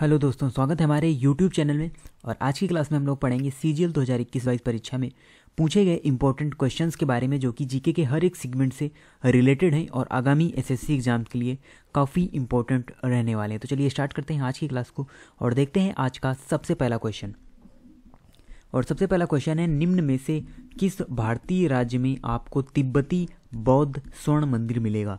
hello दोस्तों स्वागत है हमारे यूट्यूब चैनल में और आज की क्लास में हम लोग पढ़ेंगे सी जी एल दो हज़ार इक्कीस बाईस परीक्षा में पूछे गए इंपॉर्टेंट क्वेश्चंस के बारे में जो कि जीके के हर एक सेगमेंट से रिलेटेड हैं और आगामी एसएससी एग्जाम के लिए काफ़ी इंपॉर्टेंट रहने वाले हैं तो चलिए स्टार्ट करते हैं आज की क्लास को और देखते हैं आज का सबसे पहला क्वेश्चन और सबसे पहला क्वेश्चन है निम्न में से किस भारतीय राज्य में आपको तिब्बती बौद्ध स्वर्ण मंदिर मिलेगा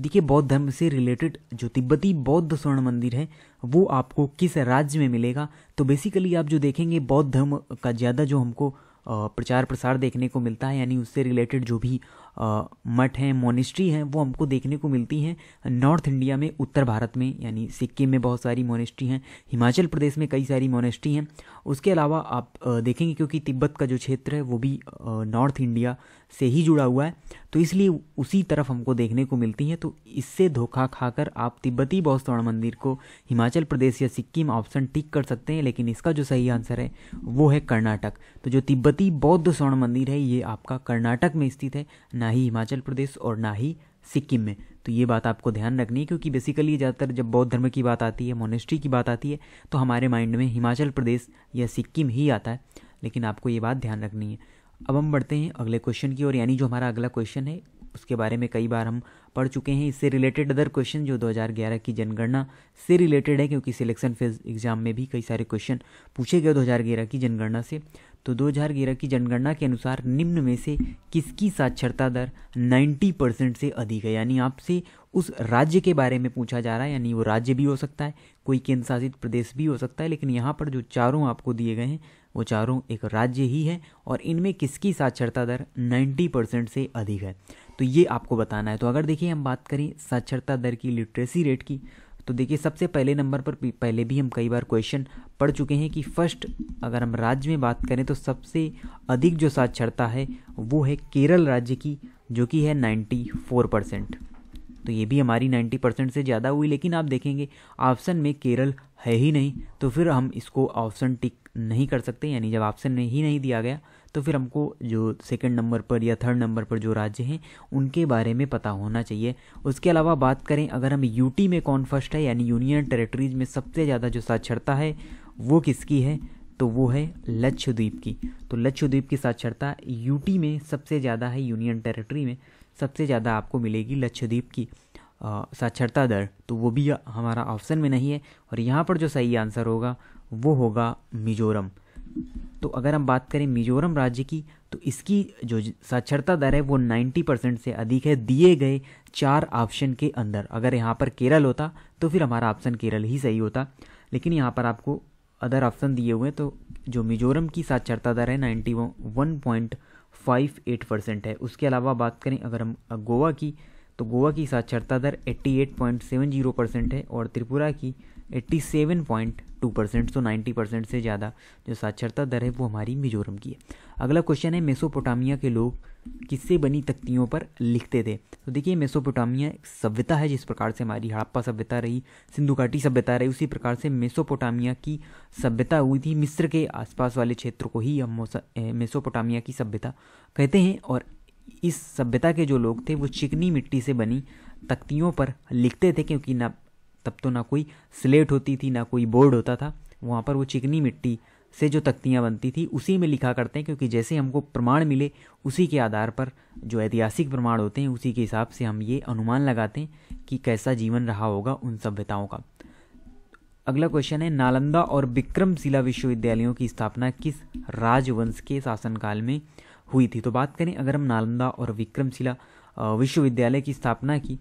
देखिए बौद्ध धर्म से रिलेटेड जो तिब्बती बौद्ध स्वर्ण मंदिर है वो आपको किस राज्य में मिलेगा तो बेसिकली आप जो देखेंगे बौद्ध धर्म का ज़्यादा जो हमको प्रचार प्रसार देखने को मिलता है यानी उससे रिलेटेड जो भी मठ हैं मोनिस्ट्री हैं वो हमको देखने को मिलती हैं नॉर्थ इंडिया में उत्तर भारत में यानी सिक्किम में बहुत सारी मोनिस्ट्री हैं हिमाचल प्रदेश में कई सारी मोनिस्ट्री हैं उसके अलावा आप देखेंगे क्योंकि तिब्बत का जो क्षेत्र है वो भी नॉर्थ इंडिया से ही जुड़ा हुआ है तो इसलिए उसी तरफ हमको देखने को मिलती हैं तो इससे धोखा खाकर आप तिब्बती बौद्ध स्वर्ण मंदिर को हिमाचल प्रदेश या सिक्किम ऑप्शन टिक कर सकते हैं लेकिन इसका जो सही आंसर है वो है कर्नाटक तो जो तिब्बती बौद्ध स्वर्ण मंदिर है ये आपका कर्नाटक में स्थित है ना ही हिमाचल प्रदेश और ना ही सिक्किम में तो ये बात आपको ध्यान रखनी है क्योंकि बेसिकली ज़्यादातर जब बौद्ध धर्म की बात आती है मोनेस्ट्री की बात आती है तो हमारे माइंड में हिमाचल प्रदेश या सिक्किम ही आता है लेकिन आपको ये बात ध्यान रखनी है अब हम बढ़ते हैं अगले क्वेश्चन की ओर यानी जो हमारा अगला क्वेश्चन है उसके बारे में कई बार हम पढ़ चुके हैं इससे रिलेटेड अदर क्वेश्चन जो 2011 की जनगणना से रिलेटेड है क्योंकि सिलेक्शन फेज एग्जाम में भी कई सारे क्वेश्चन पूछे गए 2011 की जनगणना से तो 2011 की जनगणना के अनुसार निम्न में से किसकी साक्षरता दर 90 परसेंट से अधिक है यानी आपसे उस राज्य के बारे में पूछा जा रहा है यानी वो राज्य भी हो सकता है कोई केंद्र शासित प्रदेश भी हो सकता है लेकिन यहाँ पर जो चारों आपको दिए गए हैं वो चारों एक राज्य ही है और इनमें किसकी साक्षरता दर नाइन्टी परसेंट से अधिक है तो ये आपको बताना है तो अगर देखिए हम बात करें साक्षरता दर की लिटरेसी रेट की तो देखिए सबसे पहले नंबर पर पहले भी हम कई बार क्वेश्चन पढ़ चुके हैं कि फर्स्ट अगर हम राज्य में बात करें तो सबसे अधिक जो साक्षरता है वो है केरल राज्य की जो कि है 94 परसेंट तो ये भी हमारी 90 परसेंट से ज़्यादा हुई लेकिन आप देखेंगे ऑप्शन में केरल है ही नहीं तो फिर हम इसको ऑप्शन टिक नहीं कर सकते यानी जब ऑप्शन में ही नहीं दिया गया तो फिर हमको जो सेकंड नंबर पर या थर्ड नंबर पर जो राज्य हैं उनके बारे में पता होना चाहिए उसके अलावा बात करें अगर हम यूटी में कौन फर्स्ट है यानी यूनियन टेरेटरीज में सबसे ज़्यादा जो साक्षरता है वो किसकी है तो वो है लक्षद्वीप की तो लक्षद्वीप की साक्षरता यूटी में सबसे ज़्यादा है यूनियन टेरेटरी में सबसे ज़्यादा आपको मिलेगी लक्षद्वीप की साक्षरता दर तो वो भी हमारा ऑप्शन में नहीं है और यहाँ पर जो सही आंसर होगा वो होगा मिजोरम तो अगर हम बात करें मिजोरम राज्य की तो इसकी जो साक्षरता दर है वो 90 परसेंट से अधिक है दिए गए चार ऑप्शन के अंदर अगर यहाँ पर केरल होता तो फिर हमारा ऑप्शन केरल ही सही होता लेकिन यहाँ पर आपको अदर ऑप्शन दिए हुए हैं तो जो मिजोरम की साक्षरता दर है ninety one point five eight percent है उसके अलावा बात करें अगर हम गोवा की तो गोवा की साक्षरता दर 88.70 परसेंट है और त्रिपुरा की 87.2 परसेंट सो तो 90 परसेंट से ज़्यादा जो साक्षरता दर है वो हमारी मिजोरम की है अगला क्वेश्चन है मेसोपोटामिया के लोग किससे बनी तख्तियों पर लिखते थे तो देखिए मेसोपोटामिया एक सभ्यता है जिस प्रकार से हमारी हड़प्पा सभ्यता रही सिंधु घाटी सभ्यता रही उसी प्रकार से मेसोपोटामिया की सभ्यता हुई थी मिस्र के आसपास वाले क्षेत्र को ही हम मेसोपोटामिया की सभ्यता कहते हैं और इस सभ्यता के जो लोग थे वो चिकनी मिट्टी से बनी तख्तियों पर लिखते थे क्योंकि ना तब तो ना कोई स्लेट होती थी ना कोई बोर्ड होता था वहाँ पर वो चिकनी मिट्टी से जो तख्तियाँ बनती थी उसी में लिखा करते हैं क्योंकि जैसे हमको प्रमाण मिले उसी के आधार पर जो ऐतिहासिक प्रमाण होते हैं उसी के हिसाब से हम ये अनुमान लगाते हैं कि कैसा जीवन रहा होगा उन सभ्यताओं का अगला क्वेश्चन है नालंदा और विक्रमशिला विश्वविद्यालयों की स्थापना किस राजवंश के शासनकाल में हुई थी तो बात करें अगर हम नालंदा और विक्रमशिला विश्वविद्यालय की स्थापना की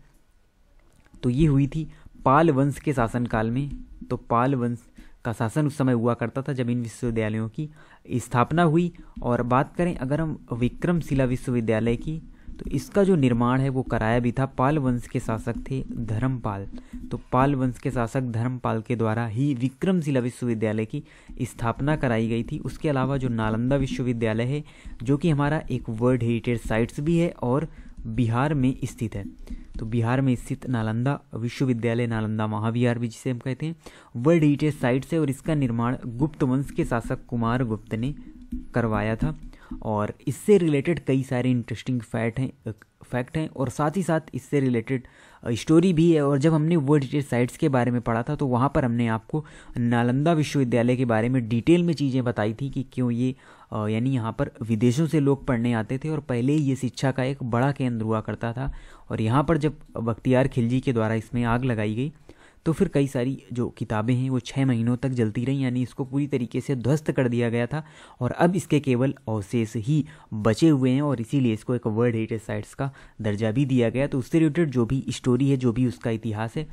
तो ये हुई थी पाल वंश के शासनकाल में तो पाल वंश का शासन उस समय हुआ करता था जब इन विश्वविद्यालयों की स्थापना हुई और बात करें अगर हम विक्रमशिला विश्वविद्यालय की तो इसका जो निर्माण है वो कराया भी था पाल वंश के शासक थे धर्मपाल तो पाल वंश के शासक धर्मपाल के द्वारा ही विक्रमशिला विश्वविद्यालय की स्थापना कराई गई थी उसके अलावा जो नालंदा विश्वविद्यालय है जो कि हमारा एक वर्ल्ड हेरिटेज साइट्स भी है और बिहार में स्थित है तो बिहार में स्थित नालंदा विश्वविद्यालय नालंदा महाविहार भी जिसे हम कहते हैं वर्ल्ड हेरिटेज साइट्स है और इसका निर्माण गुप्त वंश के शासक कुमार गुप्त ने करवाया था और इससे रिलेटेड कई सारे इंटरेस्टिंग फैक्ट हैं फैक्ट हैं और साथ ही साथ इससे रिलेटेड स्टोरी भी है और जब हमने वर्ल्ड डिटेल साइट्स के बारे में पढ़ा था तो वहाँ पर हमने आपको नालंदा विश्वविद्यालय के बारे में डिटेल में चीज़ें बताई थी कि क्यों ये यानी यहाँ पर विदेशों से लोग पढ़ने आते थे और पहले ये शिक्षा का एक बड़ा केंद्र हुआ करता था और यहाँ पर जब बख्तियार खिलजी के द्वारा इसमें आग लगाई गई तो फिर कई सारी जो किताबें हैं वो छः महीनों तक जलती रहीं यानी इसको पूरी तरीके से ध्वस्त कर दिया गया था और अब इसके केवल अवशेष ही बचे हुए हैं और इसीलिए इसको एक वर्ल्ड हेरिटेज साइट्स का दर्जा भी दिया गया तो उससे रिलेटेड जो भी स्टोरी है जो भी उसका इतिहास है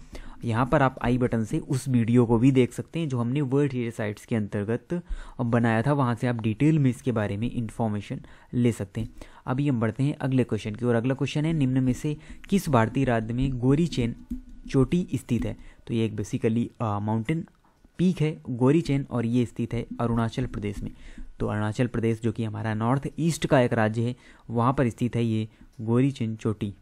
यहाँ पर आप आई बटन से उस वीडियो को भी देख सकते हैं जो हमने वर्ल्ड हेरिटेज साइट्स के अंतर्गत बनाया था वहाँ से आप डिटेल में इसके बारे में इन्फॉर्मेशन ले सकते हैं अभी हम बढ़ते हैं अगले क्वेश्चन की और अगला क्वेश्चन है निम्न में से किस भारतीय राज्य में गोरी चेन चोटी स्थित है तो ये एक बेसिकली माउंटेन पीक है गोरी चैन और ये स्थित है अरुणाचल प्रदेश में तो अरुणाचल प्रदेश जो कि हमारा नॉर्थ ईस्ट का एक राज्य है वहाँ पर स्थित है ये गोरी चैन चोटी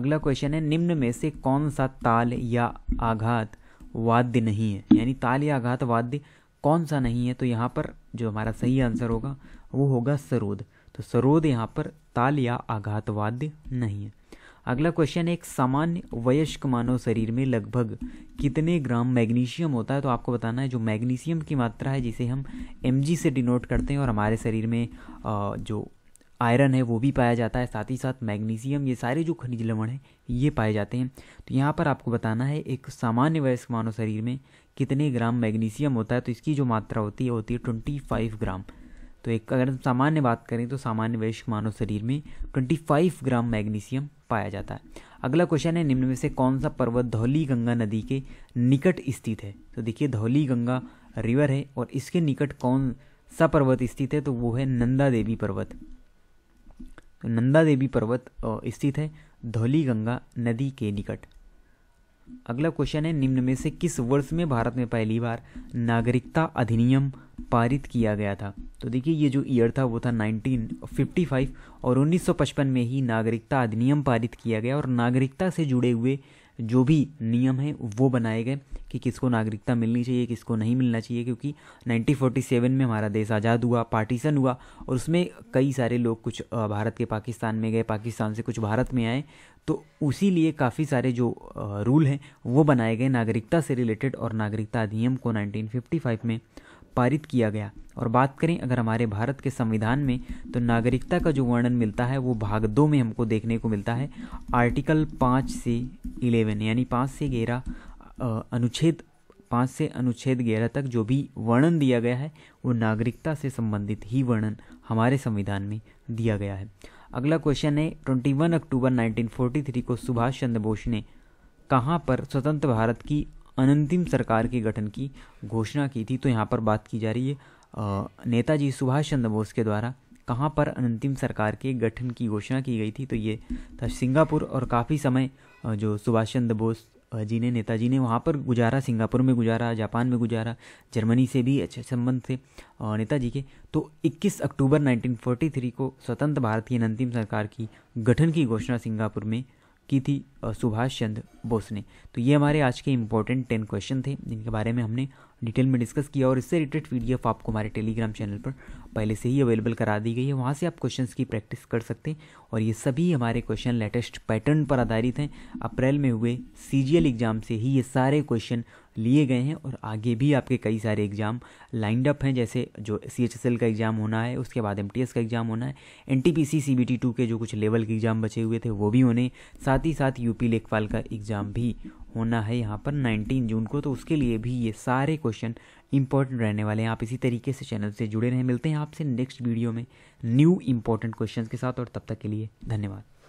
अगला क्वेश्चन है निम्न में से कौन सा ताल या आघात वाद्य नहीं है यानी ताल या आघात वाद्य कौन सा नहीं है तो यहाँ पर जो हमारा सही आंसर होगा वो होगा सरोद तो सरोद यहाँ पर ताल या आघात वाद्य नहीं है अगला क्वेश्चन है एक सामान्य वयस्क मानव शरीर में लगभग कितने ग्राम मैग्नीशियम होता है तो आपको बताना है जो मैग्नीशियम की मात्रा है जिसे हम एम से डिनोट करते हैं और हमारे शरीर में जो आयरन है वो भी पाया जाता है साथ ही साथ मैग्नीशियम ये सारे जो खनिज लवण हैं ये पाए जाते हैं तो यहाँ पर आपको बताना है एक सामान्य वयस्क मानव शरीर में कितने ग्राम मैग्नीशियम होता है तो इसकी जो मात्रा होती है होती है ट्वेंटी फाइव ग्राम तो एक अगर हम सामान्य बात करें तो सामान्य वैश्विक मानव शरीर में 25 ग्राम मैग्नीशियम पाया जाता है अगला क्वेश्चन है निम्न में से कौन सा पर्वत धौली गंगा नदी के निकट स्थित है तो देखिए धौली गंगा रिवर है और इसके निकट कौन सा पर्वत स्थित है तो वो है नंदा देवी पर्वत नंदा देवी पर्वत स्थित है धौली गंगा नदी के निकट अगला क्वेश्चन है निम्न में से किस वर्ष में भारत में पहली बार नागरिकता अधिनियम पारित किया गया था तो देखिए ये जो ईयर था वो था 1955 और 1955 में ही नागरिकता अधिनियम पारित किया गया और नागरिकता से जुड़े हुए जो भी नियम है वो बनाए गए कि किसको नागरिकता मिलनी चाहिए किसको नहीं मिलना चाहिए क्योंकि 1947 में हमारा देश आज़ाद हुआ पार्टीशन हुआ और उसमें कई सारे लोग कुछ भारत के पाकिस्तान में गए पाकिस्तान से कुछ भारत में आए तो उसी लिए काफ़ी सारे जो रूल हैं वो बनाए गए नागरिकता से रिलेटेड और नागरिकता अधिनियम को नाइनटीन में पारित किया गया और बात करें अगर हमारे भारत के संविधान में तो नागरिकता का जो वर्णन मिलता है वो भाग दो में हमको देखने को मिलता है आर्टिकल पाँच से इलेवन यानी पाँच से ग्यारह अनुच्छेद पाँच से अनुच्छेद ग्यारह तक जो भी वर्णन दिया गया है वो नागरिकता से संबंधित ही वर्णन हमारे संविधान में दिया गया है अगला क्वेश्चन है ट्वेंटी अक्टूबर नाइनटीन को सुभाष चंद्र बोस ने कहाँ पर स्वतंत्र भारत की अनंतिम सरकार के गठन की घोषणा की थी तो यहाँ पर बात की जा रही है नेताजी सुभाष चंद्र बोस के द्वारा कहाँ पर अनंतिम सरकार के गठन की घोषणा की गई थी तो ये था सिंगापुर और काफ़ी समय जो सुभाष चंद्र बोस जी ने नेताजी ने वहाँ पर गुजारा सिंगापुर में गुजारा जापान में गुजारा जर्मनी से भी अच्छे संबंध थे नेताजी के तो 21 अक्टूबर 1943 को स्वतंत्र भारत की अनंतिम सरकार की गठन की घोषणा सिंगापुर में की थी सुभाष चंद्र बोस ने तो ये हमारे आज के इंपॉर्टेंट टेन क्वेश्चन थे जिनके बारे में हमने डिटेल में डिस्कस किया और इससे रिलेटेड पीडीएफ आपको हमारे टेलीग्राम चैनल पर पहले से ही अवेलेबल करा दी गई है वहाँ से आप क्वेश्चन की प्रैक्टिस कर सकते हैं और ये सभी हमारे क्वेश्चन लेटेस्ट पैटर्न पर आधारित हैं अप्रैल में हुए सी एग्ज़ाम से ही ये सारे क्वेश्चन लिए गए हैं और आगे भी आपके कई सारे एग्ज़ाम लाइंड अप हैं जैसे जो सी एच एस एल का एग्ज़ाम होना है उसके बाद एम टी एस का एग्ज़ाम होना है N T P C C B T two के जो कुछ लेवल के एग्ज़ाम बचे हुए थे वो भी होने साथ ही साथ यूपी लेखपाल का एग्ज़ाम भी होना है यहाँ पर 19 जून को तो उसके लिए भी ये सारे क्वेश्चन इंपॉर्टेंट रहने वाले हैं आप इसी तरीके से चैनल से जुड़े रहें मिलते हैं आपसे नेक्स्ट वीडियो में न्यू इंपॉर्टेंट क्वेश्चन के साथ और तब तक के लिए धन्यवाद